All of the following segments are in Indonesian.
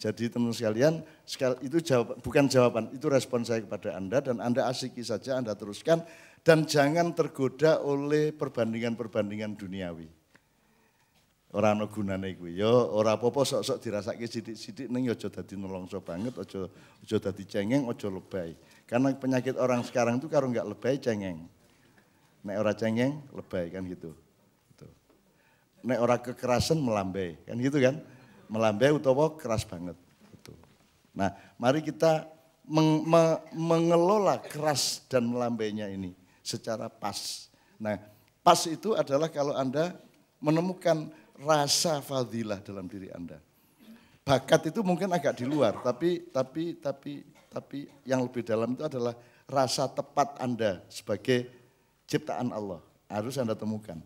Jadi teman sekalian, itu jawab, bukan jawaban, itu respon saya kepada Anda dan Anda asiki saja, Anda teruskan. Dan jangan tergoda oleh perbandingan-perbandingan duniawi. Orang no gunane orang yo ya, orang popo sok sok-sok sidik sidik sithik ning ya nelongso banget, ojo ojo tadi cengeng, ojo lebay. Karena penyakit orang sekarang itu kalau nggak lebay cengeng. Nek orang cengeng, lebay kan gitu. gitu. Nek ora kekerasan melambai, kan gitu kan? melambai utawa keras banget. Gitu. Nah, mari kita meng, me, mengelola keras dan melambainya ini secara pas. Nah, pas itu adalah kalau Anda menemukan rasa fadilah dalam diri Anda. Bakat itu mungkin agak di luar, tapi tapi tapi tapi yang lebih dalam itu adalah rasa tepat Anda sebagai ciptaan Allah harus Anda temukan.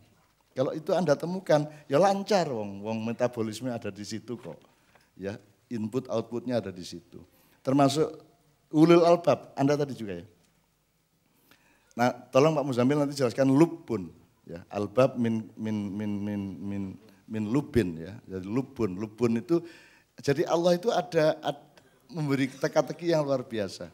Kalau itu Anda temukan, ya lancar wong, wong metabolisme ada di situ kok. Ya, input outputnya ada di situ. Termasuk ulil albab, Anda tadi juga ya. Nah, tolong Pak Muzamil nanti jelaskan lubun ya. Albab min min min min min min lubin ya. Jadi lubun, lubun itu jadi Allah itu ada, ada memberi teka-teki yang luar biasa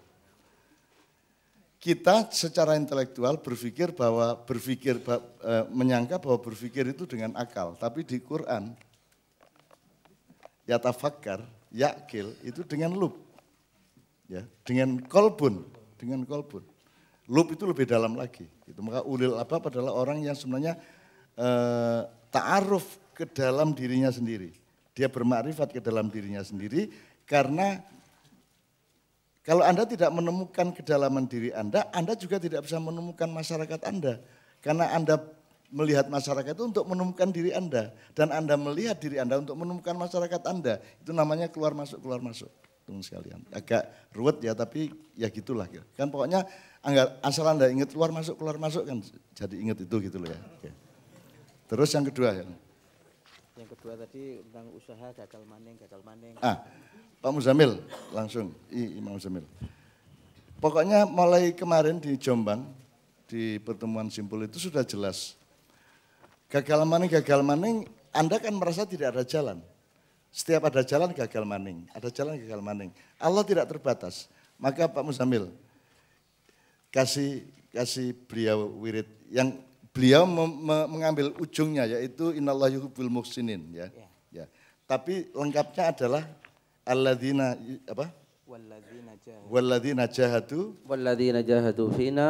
kita secara intelektual berpikir bahwa berpikir e, menyangka bahwa berpikir itu dengan akal, tapi di Quran ya tafakkar, yakil itu dengan lub. Ya, dengan kolbun, dengan kolbun. Lub itu lebih dalam lagi. Itu maka ulil apa adalah orang yang sebenarnya e, ta'aruf ke dalam dirinya sendiri. Dia bermakrifat ke dalam dirinya sendiri karena kalau Anda tidak menemukan kedalaman diri Anda, Anda juga tidak bisa menemukan masyarakat Anda. Karena Anda melihat masyarakat itu untuk menemukan diri Anda. Dan Anda melihat diri Anda untuk menemukan masyarakat Anda. Itu namanya keluar masuk, keluar masuk. Tunggu sekalian. Agak ruwet ya tapi ya gitulah. Gitu. Kan pokoknya asal Anda ingat keluar masuk, keluar masuk kan jadi ingat itu gitu loh ya. Terus yang kedua yang. Yang kedua tadi tentang usaha gagal maning, gagal maning. Ah, Pak Muzamil langsung, I, Imam Muzamil. Pokoknya mulai kemarin di Jombang, di pertemuan simpul itu sudah jelas. Gagal maning, gagal maning, Anda kan merasa tidak ada jalan. Setiap ada jalan gagal maning, ada jalan gagal maning. Allah tidak terbatas. Maka Pak Muzamil kasih kasih beliau wirid yang beliau mengambil ujungnya yaitu innallahu yuhibbul muhsinin ya. Ya. ya. Tapi lengkapnya adalah alladzina apa? Walladzina jahadu. Walladzina jahadu. Walladzina jahadu fina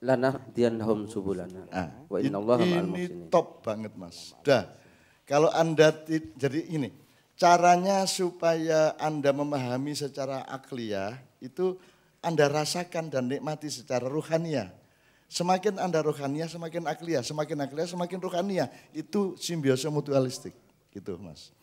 lanahdiyanhum subulana. Ah. Wa innallaha ma'al muhsinin. Ini top banget Mas. Dah. Kalau Anda jadi ini caranya supaya Anda memahami secara akliyah itu Anda rasakan dan nikmati secara ruhaniyah. Semakin Anda rohania, semakin akliyah, semakin akliyah, semakin rohania. Itu simbiosis mutualistik. Gitu mas.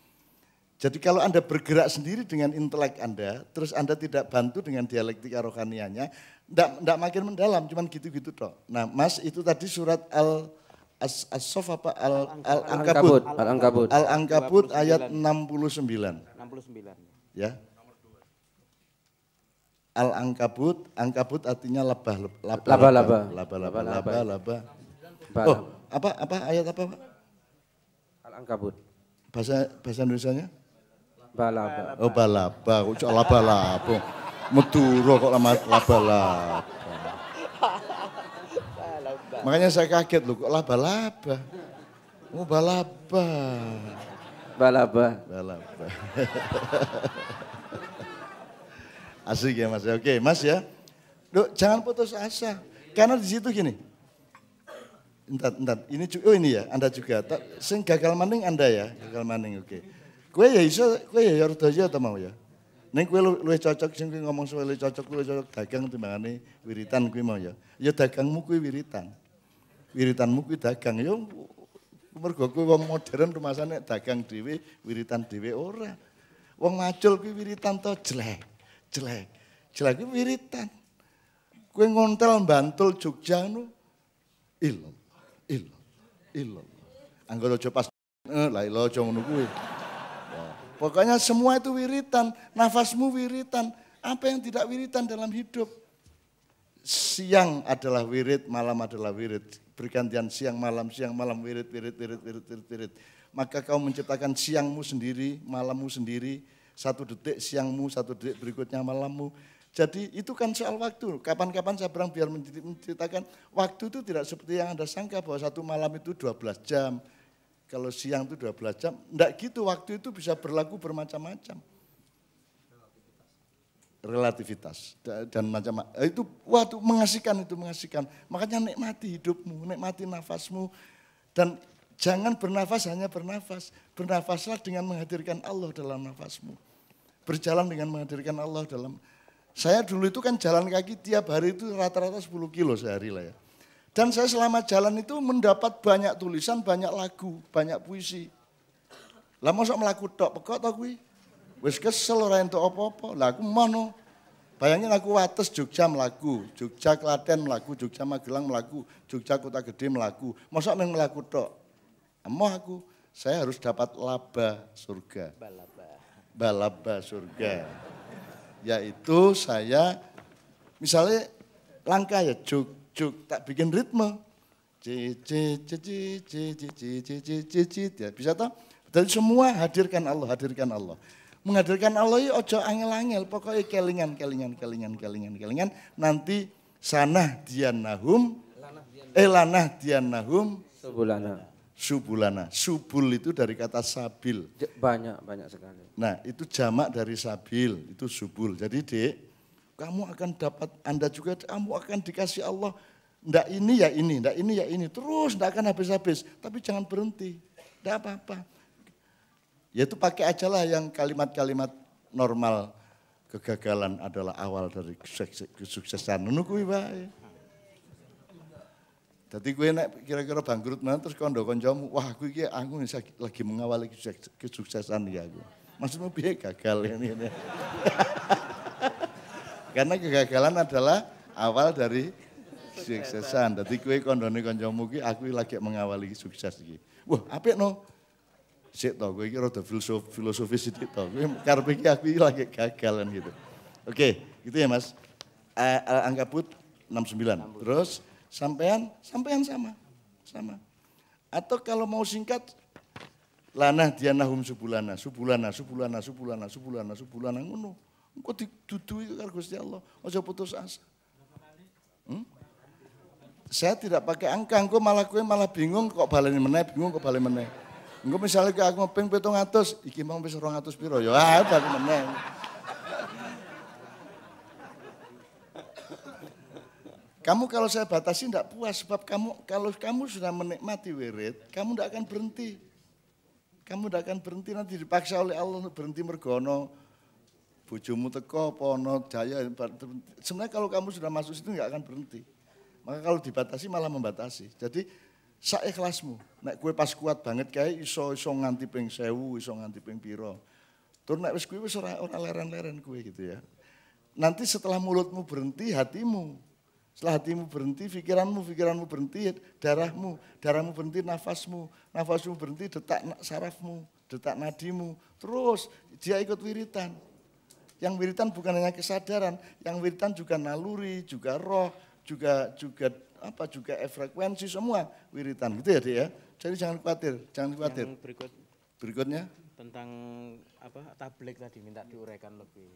Jadi kalau Anda bergerak sendiri dengan intelek Anda, terus Anda tidak bantu dengan dialektika rohanianya, tidak makin mendalam, cuman gitu-gitu toh. Nah mas itu tadi surat al as, as apa al al angkabut al angkabut al angkabut ayat 69 69 ya al angkabut, angkabut artinya lebah, laba, laba, laba, laba, laba, laba, laba. Oh, apa apa ayat apa Pak? Al angkabut. Bahasa bahasa nya? Balaba. Oh balaba, kok laba laba. Oh, Meduro kok lama laba laba. Makanya saya kaget loh, kok laba laba. Oh balaba. Balaba. Balaba. Asik ya mas ya. Oke mas ya. Duh, jangan putus asa. Karena di situ gini. Entar, entar. Ini oh ini ya, Anda juga. Sing gagal maning Anda ya, gagal maning. Oke. Okay. Kue ya iso, kue ya harus aja atau mau ya. Neng kue lu, lu cocok, sing kue ngomong soal cocok, lu cocok dagang ini wiritan kue mau ya. Ya dagangmu kue wiritan. Wiritanmu kue dagang. Ya mergo kue wong modern rumah sana dagang diwe wiritan diwe ora. Wong macul kue wiritan to jelek jelek. Jelek itu wiritan. Kue ngontel bantul Jogja itu, ilom, ilom, ilom. Anggota jopas, pas eh, lah ilo iya, Pokoknya semua itu wiritan, nafasmu wiritan. Apa yang tidak wiritan dalam hidup? Siang adalah wirid, malam adalah wirid. Bergantian siang, malam, siang, malam, wirit, wirid, wirid, wirid, wirid, wirid. Maka kau menciptakan siangmu sendiri, malammu sendiri, satu detik siangmu, satu detik berikutnya malammu. Jadi itu kan soal waktu. Kapan-kapan saya berang biar menceritakan waktu itu tidak seperti yang Anda sangka bahwa satu malam itu 12 jam. Kalau siang itu 12 jam. Enggak gitu, waktu itu bisa berlaku bermacam-macam. Relativitas. Dan macam eh, Itu waktu mengasihkan itu, mengasihkan. Makanya nikmati hidupmu, nikmati nafasmu. Dan jangan bernafas hanya bernafas. Bernafaslah dengan menghadirkan Allah dalam nafasmu berjalan dengan menghadirkan Allah dalam saya dulu itu kan jalan kaki tiap hari itu rata-rata 10 kilo sehari lah ya. Dan saya selama jalan itu mendapat banyak tulisan, banyak lagu, banyak puisi. Lah sok melaku tok pekok to kuwi. Wis kesel ora entuk apa-apa. Lah aku mono. Bayangin aku wates Jogja melaku, Jogja Klaten melaku, Jogja Magelang melaku, Jogja Kota Gede melaku. Mau men melaku tok. Emoh aku, saya harus dapat laba surga. Balap balaba surga. Yaitu saya misalnya langkah ya cuk-cuk tak bikin ritme. Ya, bisa toh? Dan semua hadirkan Allah, hadirkan Allah. Menghadirkan Allah itu ojo angel-angel, pokoknya kelingan, kelingan, kelingan, kelingan, kelingan. Nanti sanah dianahum, Elanah Dian dianahum. Sebulana subulana. Subul itu dari kata sabil. Banyak, banyak sekali. Nah, itu jamak dari sabil, itu subul. Jadi, Dek, kamu akan dapat, Anda juga, kamu akan dikasih Allah, ndak ini ya ini, ndak ini ya ini, terus ndak akan habis-habis. Tapi jangan berhenti, ndak apa-apa. Ya itu pakai ajalah yang kalimat-kalimat normal. Kegagalan adalah awal dari kesuksesan. Menunggu baik. Jadi gue nek kira-kira bangkrut mana terus kondo koncomu, wah gue iki aku lagi mengawali kesuksesan ya aku. Maksudmu piye gagal ini. ini. Karena kegagalan adalah awal dari kesuksesan. Jadi gue kondone koncomu gue aku lagi mengawali sukses iki. Wah, ya no. Sik tau gue kira udah filosof, filosofi sih tau Gue karena iki aku lagi gagalan gitu. Oke, gitu ya Mas. Uh, Angkabut 69. 69. Terus Sampean, sampean sama. Sama. Atau kalau mau singkat, lanah Nahum subulana, subulana, subulana, subulana, subulana, subulana, ngono. Engkau ke karo Gusti Allah, aja putus asa. Hmm? Saya tidak pakai angka, engko malah kue malah bingung kok baleni meneh, bingung kok baleni meneh. Engko misalnya ke aku ngeping 700, iki mau wis 200 piro ya, ah aku meneh. Kamu kalau saya batasi tidak puas sebab kamu kalau kamu sudah menikmati wirid, kamu tidak akan berhenti. Kamu tidak akan berhenti nanti dipaksa oleh Allah untuk berhenti mergono. Bujumu teko, pono, jaya. Sebenarnya kalau kamu sudah masuk situ nggak akan berhenti. Maka kalau dibatasi malah membatasi. Jadi saya kelasmu. Nek kue pas kuat banget kayak iso iso nganti ping sewu, iso nganti ping piro. Turun naik kue orang orang leren-leren kue gitu ya. Nanti setelah mulutmu berhenti hatimu setelah hatimu berhenti, pikiranmu, pikiranmu berhenti, darahmu, darahmu berhenti, nafasmu, nafasmu berhenti, detak sarafmu, detak nadimu. Terus dia ikut wiritan. Yang wiritan bukan hanya kesadaran, yang wiritan juga naluri, juga roh, juga juga apa juga frekuensi semua wiritan gitu ya dia. Ya. Jadi jangan khawatir, jangan khawatir. Yang berikut berikutnya tentang apa tablik tadi minta diuraikan lebih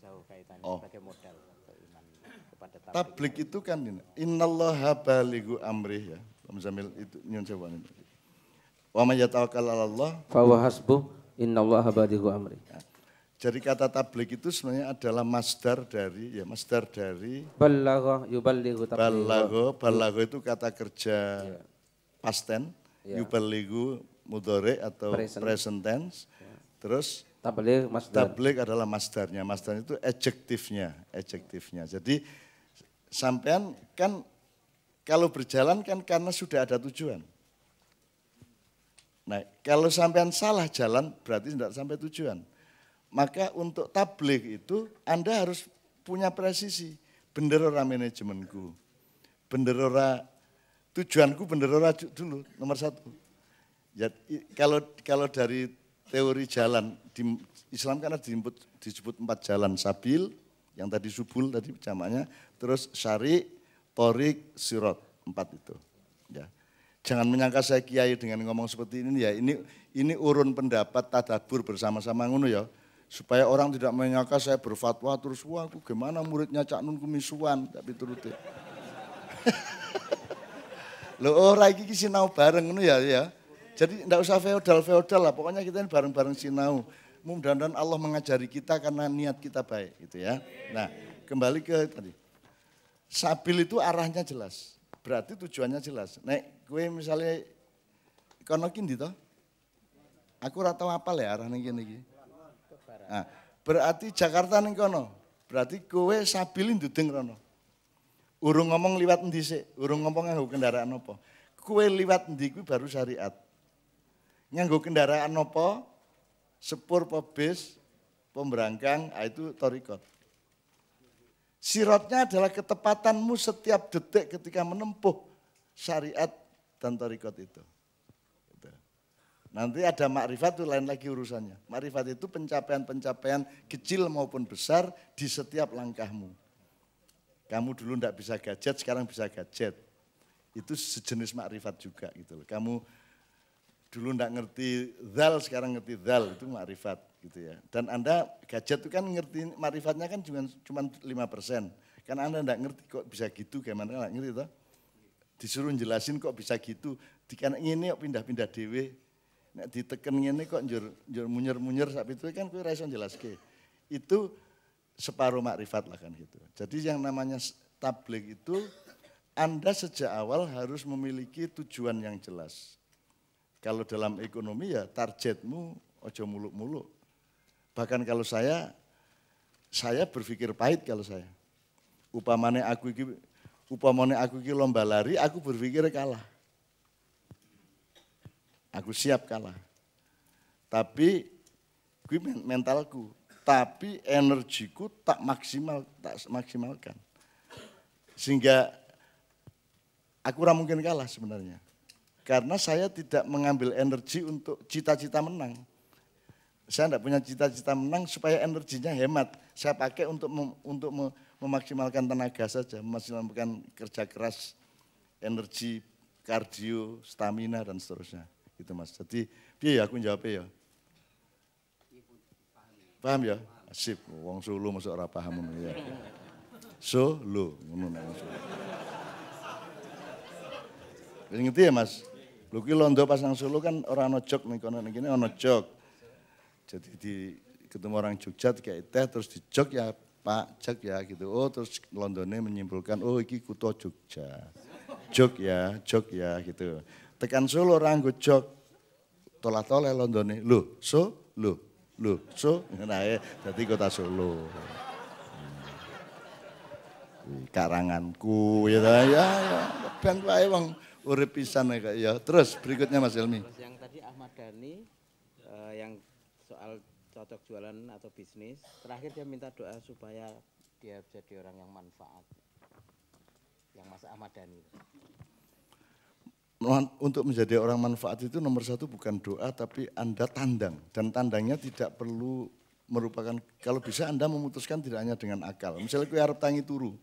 jauh kaitannya oh. sebagai modal kepada tablik. Tablik itu kan ini. Innallaha baligu amrih ya. Om Zamil itu nyun sewan ini. Wa may yatawakkal 'ala Allah fa huwa hasbuh. Innallaha baligu Amrih. Ya. Jadi kata tablik itu sebenarnya adalah masdar dari ya masdar dari balagha yuballighu balagha balagha itu kata kerja yeah. past tense yeah. yuballighu mudhari atau present, present tense. Yeah. Terus tablik masdar. Tablik adalah masdarnya. Masdarnya itu adjektifnya, adjektifnya. Jadi sampean kan kalau berjalan kan karena sudah ada tujuan. Nah, kalau sampean salah jalan berarti tidak sampai tujuan. Maka untuk tablik itu Anda harus punya presisi. bendera manajemenku. bendera tujuanku bendera dulu nomor satu. Ya, kalau kalau dari teori jalan di Islam karena disebut empat jalan sabil, yang tadi subul tadi jamaknya, terus syari, torik, sirot, empat itu. Ya. Jangan menyangka saya kiai dengan ngomong seperti ini ya. Ini ini urun pendapat tadabur bersama-sama ngono ya. Supaya orang tidak menyangka saya berfatwa terus wah aku gimana muridnya Cak Nun kumisuan tapi turut Loh ora oh, iki sinau bareng ngono ya ya. Jadi tidak usah feodal-feodal lah, pokoknya kita ini bareng-bareng sinau mudah-mudahan Allah mengajari kita karena niat kita baik gitu ya. Nah, kembali ke tadi. Sabil itu arahnya jelas. Berarti tujuannya jelas. Nek gue misalnya kono kindi toh? Aku rata apa apal ya arahnya kene iki. Nah, berarti Jakarta ning kono. Berarti kowe sabilin dudeng rono. Urung ngomong liwat endi sik, urung ngomong nganggo kendaraan apa. Kowe liwat endi kuwi baru syariat. Nganggo kendaraan apa? sepur pebis, pemberangkang, ah, itu torikot. Sirotnya adalah ketepatanmu setiap detik ketika menempuh syariat dan torikot itu. Gitu. Nanti ada makrifat itu lain lagi urusannya. Makrifat itu pencapaian-pencapaian kecil maupun besar di setiap langkahmu. Kamu dulu tidak bisa gadget, sekarang bisa gadget. Itu sejenis makrifat juga gitu loh. Kamu dulu ndak ngerti zal sekarang ngerti zal itu makrifat gitu ya. Dan Anda gadget itu kan ngerti makrifatnya kan cuma cuma persen Kan Anda ndak ngerti kok bisa gitu gimana nggak ngerti toh? Disuruh jelasin kok bisa gitu. dikan ini kok pindah-pindah dewe. Nek diteken ini kok njur njur munyer-munyer sak itu kan kowe ra iso jelaske. Itu separuh makrifat lah kan gitu. Jadi yang namanya tablik itu Anda sejak awal harus memiliki tujuan yang jelas. Kalau dalam ekonomi ya targetmu ojo muluk-muluk. Bahkan kalau saya, saya berpikir pahit kalau saya. Upamane aku iki upamane aku iki lomba lari, aku berpikir kalah. Aku siap kalah. Tapi gue mentalku, tapi energiku tak maksimal tak maksimalkan. Sehingga aku ora mungkin kalah sebenarnya. Karena saya tidak mengambil energi untuk cita-cita menang. Saya tidak punya cita-cita menang supaya energinya hemat. Saya pakai untuk mem, untuk mem, memaksimalkan tenaga saja, memaksimalkan kerja keras, energi, kardio, stamina dan seterusnya. Itu Mas. Jadi biar ya aku jawabnya ya? Paham ya? Sip, wong Solo masuk ora paham ya. Solo ngono Ngerti ya Mas? Lho ki londo pasang solo kan ora ana jog ning kono ning kene ana jog. Jadi di ketemu orang Jogja kayak teh terus di jog ya Pak Jog ya gitu. Oh terus Londone menyimpulkan oh iki kuto Jogja. Jog ya, jog ya gitu. Tekan Solo orang nggo jog. Tolak toleh Londone. Lho, so, lho, lho, so. Nah, ya, eh, jadi kota Solo. Hmm. Karanganku ya, ya, ya. ya, ya, ya, urip pisan ya Terus berikutnya Mas Elmi. Terus yang tadi Ahmad Dhani uh, yang soal cocok jualan atau bisnis, terakhir dia minta doa supaya dia jadi orang yang manfaat. Yang Mas Ahmad Dhani. Untuk menjadi orang manfaat itu nomor satu bukan doa tapi Anda tandang. Dan tandangnya tidak perlu merupakan, kalau bisa Anda memutuskan tidak hanya dengan akal. Misalnya kue harap tangi turu,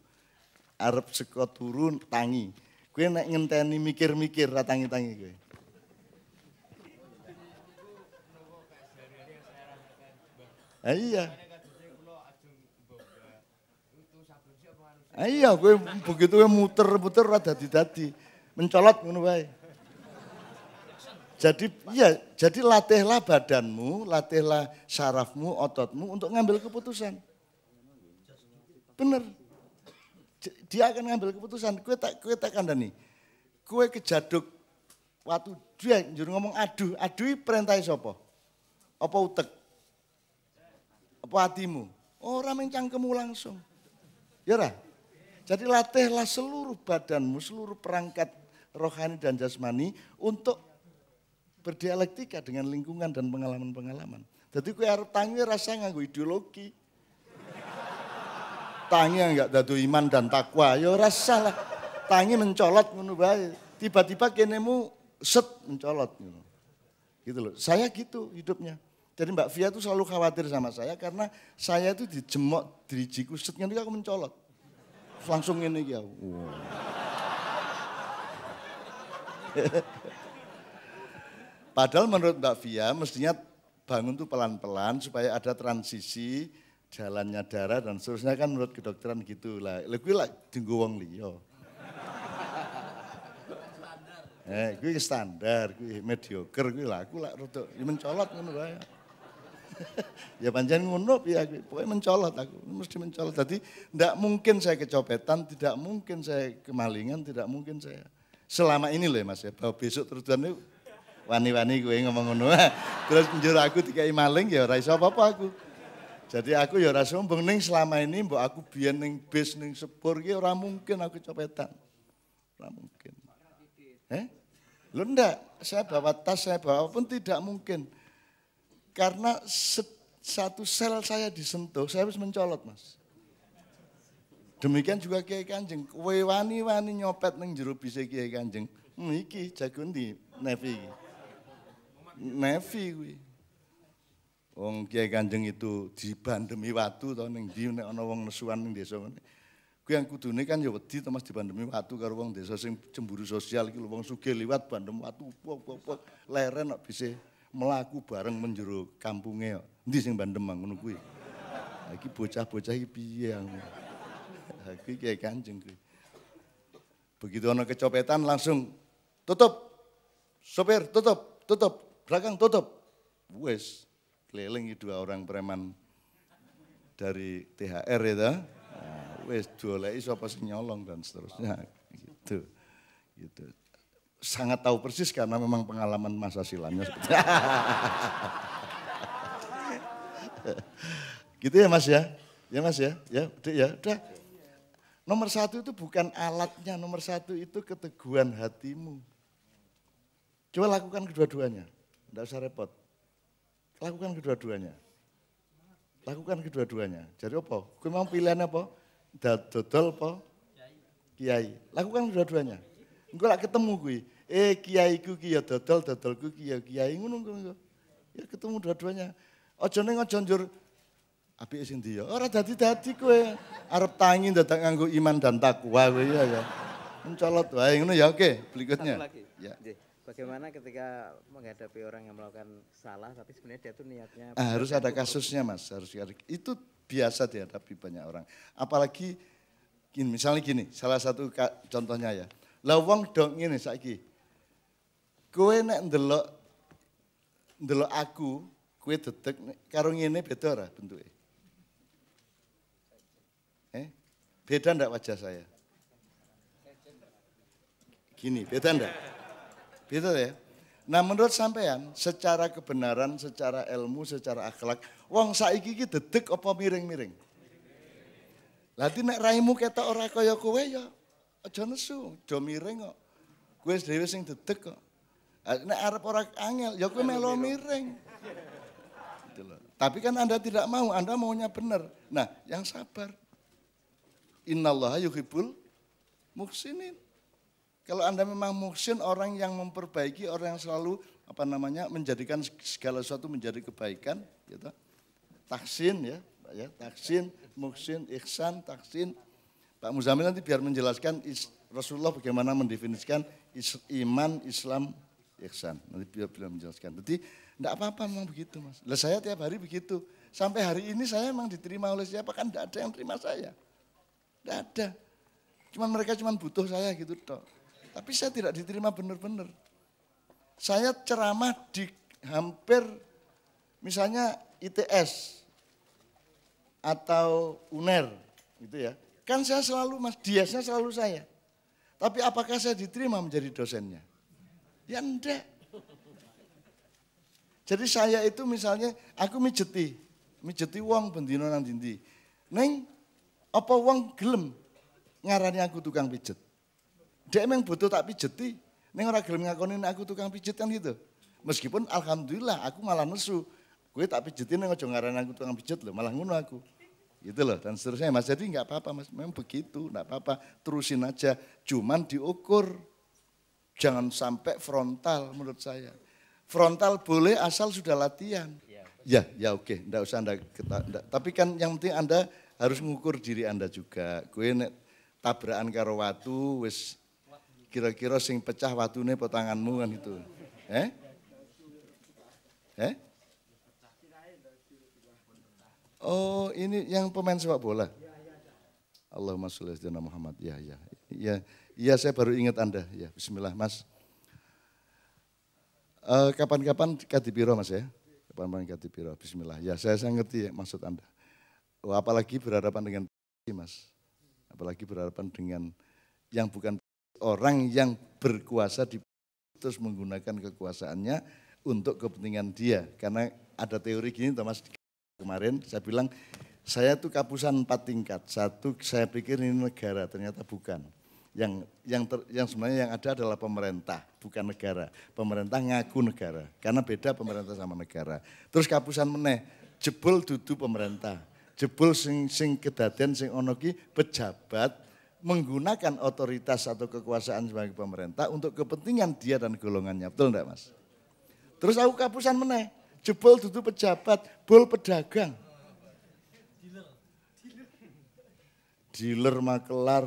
Arab sekot turun tangi Gue nek ngenteni mikir-mikir ratangi-tangi gue. Ah, iya. Ah, iya, gue begitu gue muter-muter rada didadi, mencolot ngono wae. Jadi iya, jadi latihlah badanmu, latihlah sarafmu, ototmu untuk ngambil keputusan. Bener dia akan ngambil keputusan. Kue tak kue tak nih. Kue kejaduk waktu dia juru ngomong aduh, aduh perintah siapa? Apa utek? Apa hatimu? Oh, Orang main kamu langsung. Ya lah. Jadi latihlah seluruh badanmu, seluruh perangkat rohani dan jasmani untuk berdialektika dengan lingkungan dan pengalaman-pengalaman. Jadi kue harus tangi rasa nganggu ideologi tangi enggak dadu iman dan takwa. Ya rasa lah. Tangi mencolot ngono baik. Tiba-tiba kenemu set mencolot Gitu loh. Saya gitu hidupnya. Jadi Mbak Fia tuh selalu khawatir sama saya karena saya itu dijemok dirijiku set ngene aku mencolot. Langsung ini ya. Wow. Padahal menurut Mbak Fia mestinya bangun tuh pelan-pelan supaya ada transisi jalannya darah dan seterusnya kan menurut kedokteran gitu lah. Lha lah lak wong Eh, gue standar, gue mediocre laku lah aku lak ya mencolot ngono saya. ya panjen ngono ya pokoknya mencolot aku mesti mencolot tadi tidak mungkin saya kecopetan tidak mungkin saya kemalingan tidak mungkin saya selama ini loh ya, mas ya bahwa besok terus wani-wani gue ngomong ngono terus njur aku tiga maling ya raisa apa-apa aku jadi aku ya rasa sombong ning selama ini mbok aku biyen ning bis ning sepur ki ora mungkin aku copetan. Ora mungkin. Eh? Lu ndak, saya bawa tas, saya bawa pun tidak mungkin. Karena satu sel saya disentuh, saya harus mencolot, Mas. Demikian juga Kiai Kanjeng, kowe wani-wani nyopet ning jero bise Kiai Kanjeng. Hmm, iki jagundi, Nevi Nevi kuwi. Wong Kiai Kanjeng itu dibandemi watu to ning ndi nek ana wong nesuan ning desa ngene. Kuwi yang kudune kan ya wedi to Mas dibandemi watu karo wong desa sing cemburu sosial iki wong sugih liwat bandem watu pok-pok leren kok bisa melaku bareng menjero kampunge kok. Ndi sing bandem ngono kuwi. Iki bocah-bocah iki piye aku. Aku Kiai Kanjeng kuwi. Begitu ana kecopetan langsung tutup. Sopir tutup, tutup, belakang tutup. Wes, keliling dua orang preman dari THR itu. Ya nah, wes dua lagi, siapa sih nyolong dan seterusnya gitu. Gitu. Sangat tahu persis karena memang pengalaman masa silamnya gitu ya Mas ya. Ya Mas ya. Ya, udah ya, udah. Nomor satu itu bukan alatnya, nomor satu itu keteguhan hatimu. Coba lakukan kedua-duanya, tidak usah repot. Lakukan kedua-duanya. Lakukan kedua-duanya. Jadi apa? Gue mau pilihan apa? Dodol apa? Kiai. Lakukan kedua-duanya. Gue lah ketemu gue. Eh kiai ku kia ya dodol, dodol ku kia ya kiai Ngunung ngono. Ya ketemu dua-duanya. Ojo ning ojo njur apik sing ndi ya. Ora dadi-dadi kowe. Arep datang nganggu iman dan takwa gue ya ya. Mencolot wae ya oke, berikutnya. Satu lagi. Ya. Bagaimana ketika menghadapi orang yang melakukan salah tapi sebenarnya dia tuh niatnya ah, harus ada kasusnya Mas, harus itu biasa dihadapi banyak orang. Apalagi gini, misalnya gini, salah satu contohnya ya. Lawang dong ini saiki. Kue nek ndelok ndelok aku, kue detek Karung ini beda ora bentuknya. Eh? Beda ndak wajah saya? Gini, beda ndak? Gitu ya. Nah menurut sampean secara kebenaran, secara ilmu, secara akhlak, wong saiki iki dedek apa miring-miring? Lati nek raimu kita ora kaya kowe ya aja nesu, aja miring kok. Kue dhewe sing dedek kok. Nek arep ora angel ya kowe melo miring. Gitu Tapi kan Anda tidak mau, Anda maunya benar. Nah, yang sabar. allaha yuhibbul muksinin. Kalau Anda memang muhsin orang yang memperbaiki, orang yang selalu apa namanya menjadikan segala sesuatu menjadi kebaikan, gitu. Taksin ya, Pak ya, taksin, muhsin, ihsan, taksin. Pak Muzamil nanti biar menjelaskan is, Rasulullah bagaimana mendefinisikan is, iman, Islam, ihsan. Nanti biar beliau menjelaskan. Jadi enggak apa-apa memang begitu, Mas. Lah saya tiap hari begitu. Sampai hari ini saya memang diterima oleh siapa kan enggak ada yang terima saya. Enggak ada. Cuman mereka cuman butuh saya gitu toh. Tapi saya tidak diterima benar-benar. Saya ceramah di hampir misalnya ITS atau UNER gitu ya. Kan saya selalu Mas Diasnya selalu saya. Tapi apakah saya diterima menjadi dosennya? Ya enggak. Jadi saya itu misalnya aku mijeti, mijeti uang bendino nang dindi. Neng apa uang gelem ngarani aku tukang pijet? Dia memang butuh tak pijeti. Ini orang gelem ngakonin aku tukang pijet kan gitu. Meskipun alhamdulillah aku malah nesu. Gue tak pijetin neng ngejong ngaran aku tukang pijet loh, malah ngono aku. Gitu loh dan seterusnya mas. Jadi nggak apa-apa mas, memang begitu, nggak apa-apa. Terusin aja, cuman diukur. Jangan sampai frontal menurut saya. Frontal boleh asal sudah latihan. Iya, ya, ya oke, okay. usah anda, anda, tapi kan yang penting anda harus mengukur diri anda juga. Gue tabrakan karo watu wis Kira-kira sing pecah watune po kan itu. Eh? Eh? Oh, ini yang pemain sepak bola. Allahumma sholli ala Muhammad. Ya, ya. Ya, ya saya baru ingat Anda. Ya, bismillah, Mas. Eh, kapan kapan kati piro Mas ya. Kapan-kapan piro Bismillah. Ya, saya saya ngerti ya, maksud Anda. Oh, apalagi berhadapan dengan Mas. Apalagi berhadapan dengan yang bukan orang yang berkuasa di terus menggunakan kekuasaannya untuk kepentingan dia. Karena ada teori gini, Thomas kemarin saya bilang saya tuh kapusan empat tingkat. Satu saya pikir ini negara, ternyata bukan. Yang yang ter, yang sebenarnya yang ada adalah pemerintah, bukan negara. Pemerintah ngaku negara, karena beda pemerintah sama negara. Terus kapusan meneh, jebol dudu pemerintah. Jebol sing sing kedaden sing ono pejabat menggunakan otoritas atau kekuasaan sebagai pemerintah untuk kepentingan dia dan golongannya. Betul enggak mas? Terus aku kapusan meneh. Jebol dudu pejabat, bol pedagang. Dealer, makelar,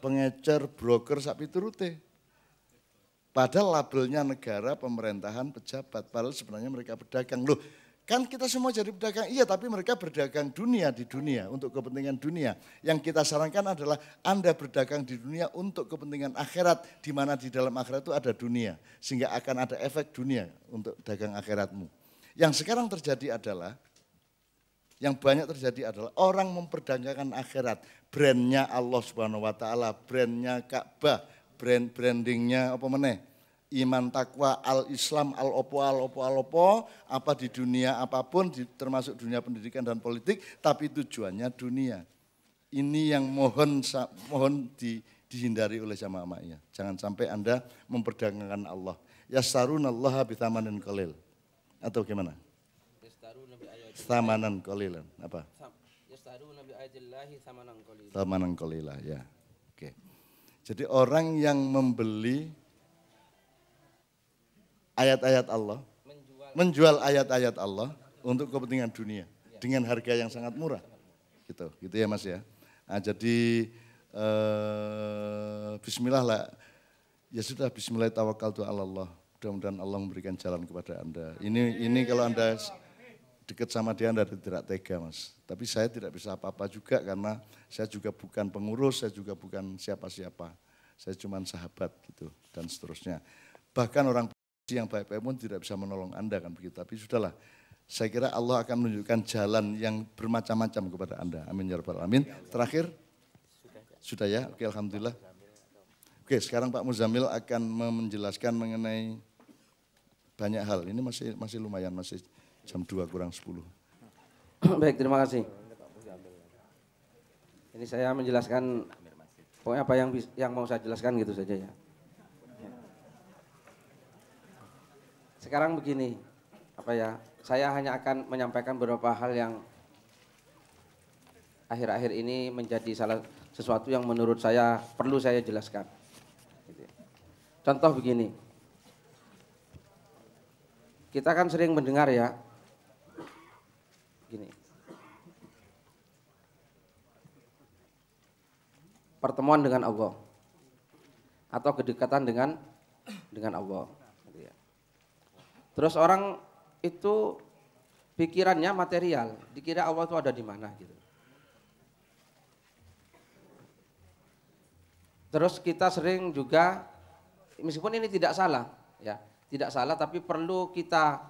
pengecer, broker, sapi turute. Padahal labelnya negara, pemerintahan, pejabat. Padahal sebenarnya mereka pedagang. Loh, Kan kita semua jadi pedagang, iya tapi mereka berdagang dunia di dunia untuk kepentingan dunia. Yang kita sarankan adalah Anda berdagang di dunia untuk kepentingan akhirat, di mana di dalam akhirat itu ada dunia. Sehingga akan ada efek dunia untuk dagang akhiratmu. Yang sekarang terjadi adalah, yang banyak terjadi adalah orang memperdagangkan akhirat. Brandnya Allah Subhanahu Wa Taala, brandnya Ka'bah, brand brandingnya apa meneh iman takwa al Islam al opo al opo al opo apa di dunia apapun di, termasuk dunia pendidikan dan politik tapi tujuannya dunia ini yang mohon mohon di, dihindari oleh jamaah ya jangan sampai anda memperdagangkan Allah ya yasarunallaha bitamanin kolil atau gimana samanan kolilan apa samanan qalilan ya oke okay. jadi orang yang membeli ayat-ayat Allah, menjual ayat-ayat Allah untuk kepentingan dunia dengan harga yang sangat murah. Gitu, gitu ya Mas ya. Nah, jadi eh, bismillah lah. Ya sudah bismillah tawakal tu Allah. Mudah-mudahan Allah memberikan jalan kepada Anda. Ini ini kalau Anda dekat sama dia Anda tidak tega mas. Tapi saya tidak bisa apa-apa juga karena saya juga bukan pengurus, saya juga bukan siapa-siapa. Saya cuma sahabat gitu dan seterusnya. Bahkan orang yang baik-baik pun tidak bisa menolong Anda kan begitu. Tapi sudahlah, saya kira Allah akan menunjukkan jalan yang bermacam-macam kepada Anda. Amin ya rabbal alamin. Terakhir sudah ya. Oke, alhamdulillah. Oke, sekarang Pak Muzamil akan menjelaskan mengenai banyak hal. Ini masih masih lumayan, masih jam 2 kurang 10. Baik, terima kasih. Ini saya menjelaskan pokoknya apa yang yang mau saya jelaskan gitu saja ya. Sekarang begini, apa ya? Saya hanya akan menyampaikan beberapa hal yang akhir-akhir ini menjadi salah sesuatu yang menurut saya perlu saya jelaskan. Gitu ya. Contoh begini, kita kan sering mendengar ya, gini, pertemuan dengan Allah atau kedekatan dengan dengan Allah. Terus orang itu pikirannya material, dikira Allah itu ada di mana gitu. Terus kita sering juga meskipun ini tidak salah ya, tidak salah tapi perlu kita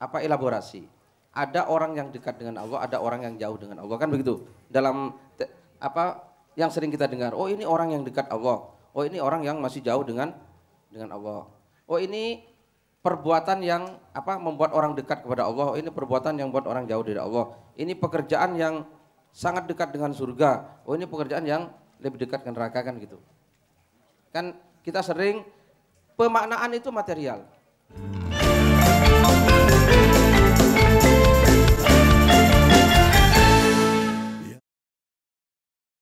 apa elaborasi. Ada orang yang dekat dengan Allah, ada orang yang jauh dengan Allah kan begitu. Dalam te, apa yang sering kita dengar, oh ini orang yang dekat Allah, oh ini orang yang masih jauh dengan dengan Allah. Oh ini perbuatan yang apa membuat orang dekat kepada Allah, ini perbuatan yang buat orang jauh dari Allah. Ini pekerjaan yang sangat dekat dengan surga. Oh, ini pekerjaan yang lebih dekat dengan neraka kan gitu. Kan kita sering pemaknaan itu material.